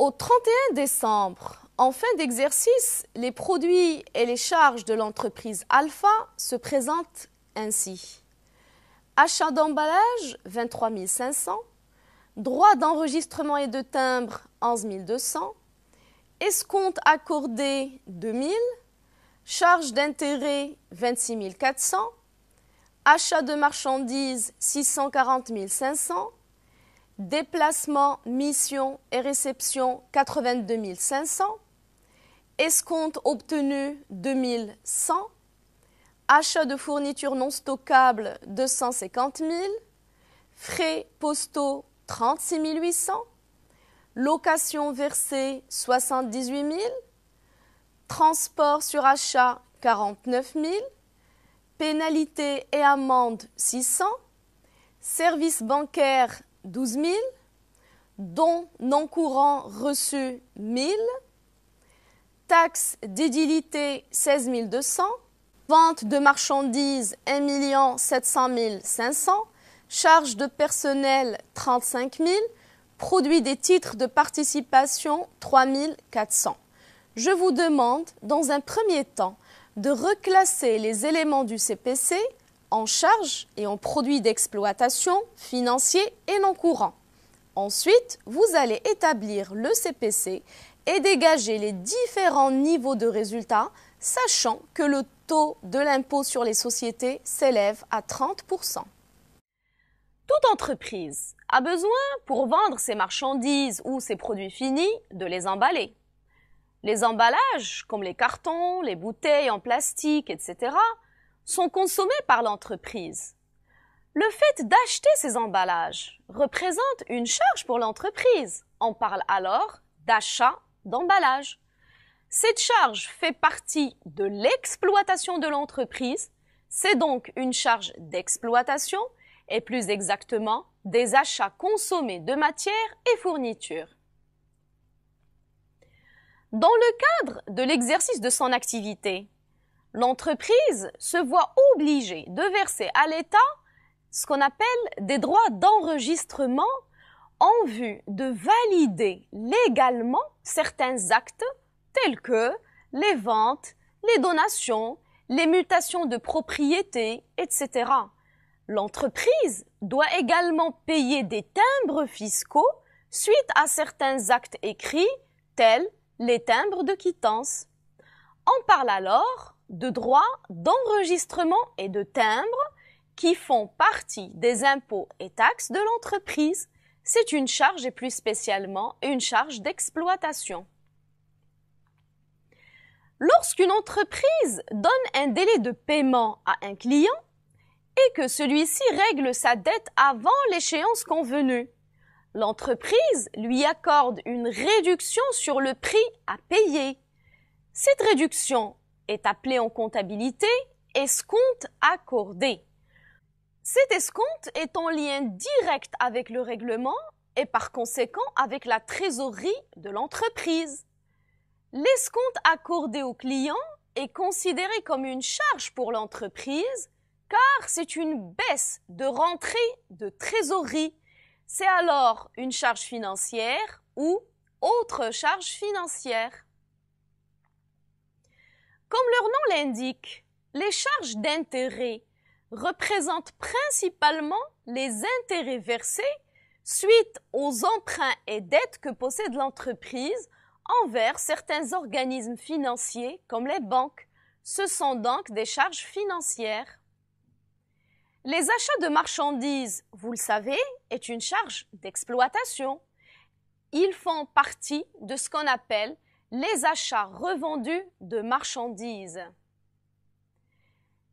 Au 31 décembre, en fin d'exercice, les produits et les charges de l'entreprise Alpha se présentent ainsi. Achat d'emballage, 23 500. Droits d'enregistrement et de timbre, 11 200. Escompte accordé, 2 000. Charges d'intérêt, 26 400. Achat de marchandises, 640 500. Déplacement, mission et réception 82 500. Escompte obtenu 2100. Achat de fournitures non stockables 250 000. Frais postaux 36 800. Location versée 78 000. Transport sur achat 49 000. Pénalité et amende 600. Services bancaire, 12 000, dons non courant reçu 1 000, taxes d'édilité 16 200, vente de marchandises 1 700 500, charges de personnel 35 000, produit des titres de participation 3 400. Je vous demande, dans un premier temps, de reclasser les éléments du CPC en charge et en produits d'exploitation financiers et non courants. Ensuite, vous allez établir le CPC et dégager les différents niveaux de résultats, sachant que le taux de l'impôt sur les sociétés s'élève à 30%. Toute entreprise a besoin, pour vendre ses marchandises ou ses produits finis, de les emballer. Les emballages, comme les cartons, les bouteilles en plastique, etc., sont consommés par l'entreprise. Le fait d'acheter ces emballages représente une charge pour l'entreprise. On parle alors d'achat d'emballage. Cette charge fait partie de l'exploitation de l'entreprise. C'est donc une charge d'exploitation et plus exactement des achats consommés de matières et fournitures. Dans le cadre de l'exercice de son activité, l'entreprise se voit obligée de verser à l'État ce qu'on appelle des droits d'enregistrement en vue de valider légalement certains actes tels que les ventes, les donations, les mutations de propriété, etc. L'entreprise doit également payer des timbres fiscaux suite à certains actes écrits tels les timbres de quittance. On parle alors de droits d'enregistrement et de timbre qui font partie des impôts et taxes de l'entreprise. C'est une charge et plus spécialement une charge d'exploitation. Lorsqu'une entreprise donne un délai de paiement à un client et que celui-ci règle sa dette avant l'échéance convenue, l'entreprise lui accorde une réduction sur le prix à payer. Cette réduction est appelé en comptabilité escompte accordé. Cet escompte est en lien direct avec le règlement et par conséquent avec la trésorerie de l'entreprise. L'escompte accordé au client est considéré comme une charge pour l'entreprise car c'est une baisse de rentrée de trésorerie. C'est alors une charge financière ou autre charge financière. Comme leur nom l'indique, les charges d'intérêt représentent principalement les intérêts versés suite aux emprunts et dettes que possède l'entreprise envers certains organismes financiers comme les banques. Ce sont donc des charges financières. Les achats de marchandises, vous le savez, est une charge d'exploitation. Ils font partie de ce qu'on appelle les achats revendus de marchandises.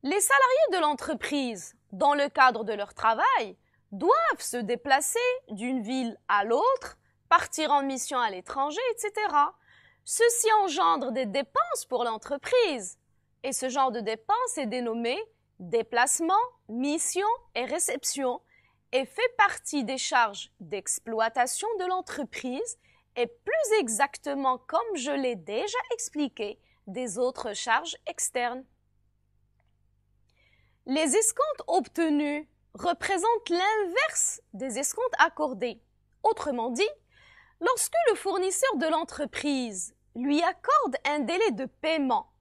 Les salariés de l'entreprise, dans le cadre de leur travail, doivent se déplacer d'une ville à l'autre, partir en mission à l'étranger, etc. Ceci engendre des dépenses pour l'entreprise. Et ce genre de dépenses est dénommé déplacement, mission et réception et fait partie des charges d'exploitation de l'entreprise et plus exactement comme je l'ai déjà expliqué des autres charges externes. Les escomptes obtenus représentent l'inverse des escomptes accordés. Autrement dit, lorsque le fournisseur de l'entreprise lui accorde un délai de paiement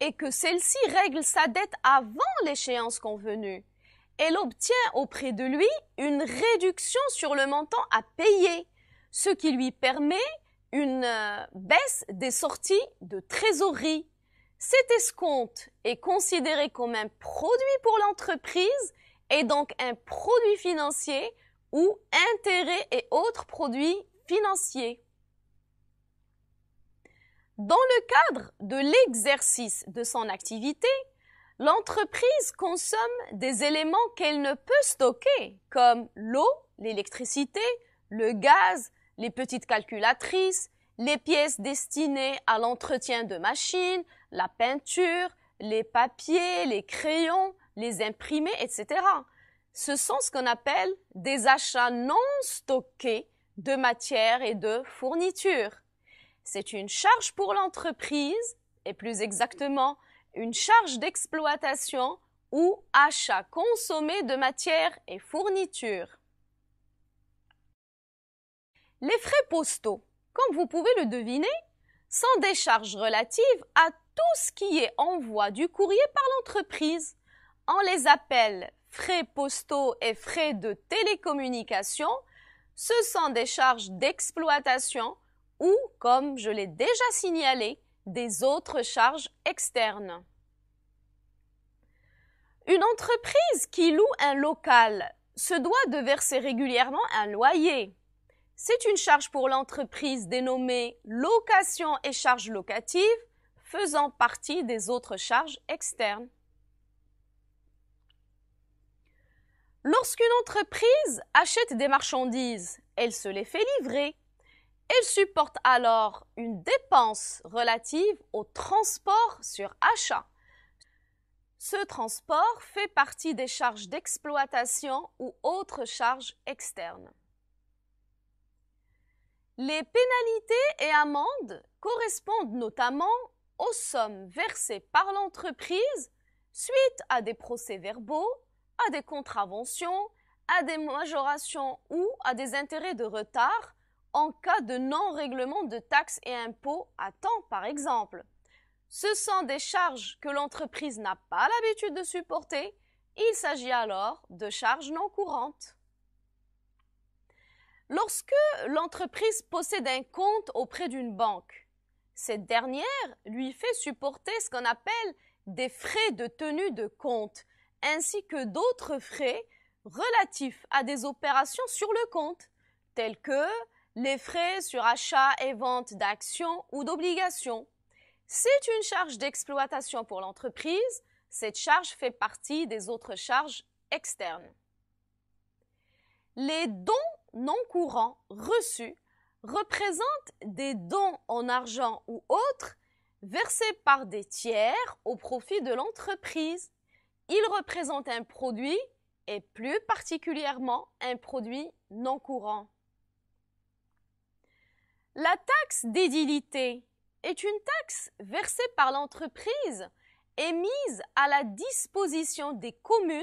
et que celle-ci règle sa dette avant l'échéance convenue, elle obtient auprès de lui une réduction sur le montant à payer ce qui lui permet une euh, baisse des sorties de trésorerie. Cet escompte est considéré comme un produit pour l'entreprise et donc un produit financier ou intérêt et autres produits financiers. Dans le cadre de l'exercice de son activité, l'entreprise consomme des éléments qu'elle ne peut stocker, comme l'eau, l'électricité, le gaz, les petites calculatrices, les pièces destinées à l'entretien de machines, la peinture, les papiers, les crayons, les imprimés, etc. Ce sont ce qu'on appelle des achats non stockés de matières et de fournitures. C'est une charge pour l'entreprise, et plus exactement, une charge d'exploitation ou achat consommé de matières et fournitures. Les frais postaux, comme vous pouvez le deviner, sont des charges relatives à tout ce qui est envoi du courrier par l'entreprise. On les appelle frais postaux et frais de télécommunication. Ce sont des charges d'exploitation ou, comme je l'ai déjà signalé, des autres charges externes. Une entreprise qui loue un local se doit de verser régulièrement un loyer. C'est une charge pour l'entreprise dénommée location et charges locatives faisant partie des autres charges externes. Lorsqu'une entreprise achète des marchandises, elle se les fait livrer. Elle supporte alors une dépense relative au transport sur achat. Ce transport fait partie des charges d'exploitation ou autres charges externes. Les pénalités et amendes correspondent notamment aux sommes versées par l'entreprise suite à des procès-verbaux, à des contraventions, à des majorations ou à des intérêts de retard en cas de non-règlement de taxes et impôts à temps, par exemple. Ce sont des charges que l'entreprise n'a pas l'habitude de supporter. Il s'agit alors de charges non courantes. Lorsque l'entreprise possède un compte auprès d'une banque, cette dernière lui fait supporter ce qu'on appelle des frais de tenue de compte, ainsi que d'autres frais relatifs à des opérations sur le compte, tels que les frais sur achat et vente d'actions ou d'obligations. C'est une charge d'exploitation pour l'entreprise, cette charge fait partie des autres charges externes. Les dons non courant reçu représente des dons en argent ou autres versés par des tiers au profit de l'entreprise. Il représente un produit et plus particulièrement un produit non courant. La taxe d'édilité est une taxe versée par l'entreprise et mise à la disposition des communes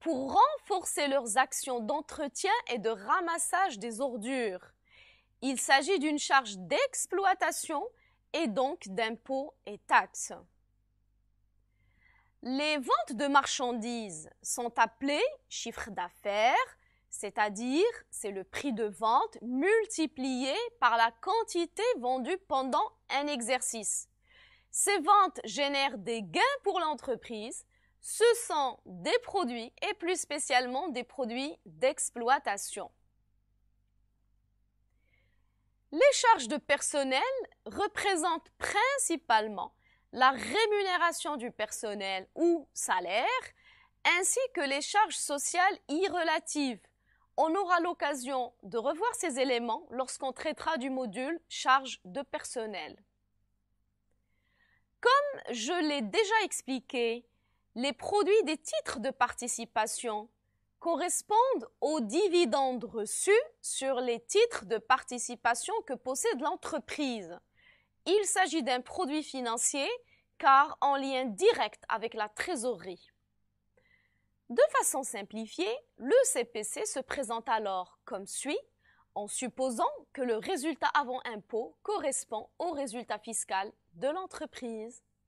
pour renforcer leurs actions d'entretien et de ramassage des ordures. Il s'agit d'une charge d'exploitation et donc d'impôts et taxes. Les ventes de marchandises sont appelées chiffres d'affaires, c'est-à-dire c'est le prix de vente multiplié par la quantité vendue pendant un exercice. Ces ventes génèrent des gains pour l'entreprise, ce sont des produits et plus spécialement des produits d'exploitation. Les charges de personnel représentent principalement la rémunération du personnel ou salaire, ainsi que les charges sociales y relatives. On aura l'occasion de revoir ces éléments lorsqu'on traitera du module charges de personnel. Comme je l'ai déjà expliqué, les produits des titres de participation correspondent aux dividendes reçus sur les titres de participation que possède l'entreprise. Il s'agit d'un produit financier car en lien direct avec la trésorerie. De façon simplifiée, le CPC se présente alors comme suit, en supposant que le résultat avant impôt correspond au résultat fiscal de l'entreprise.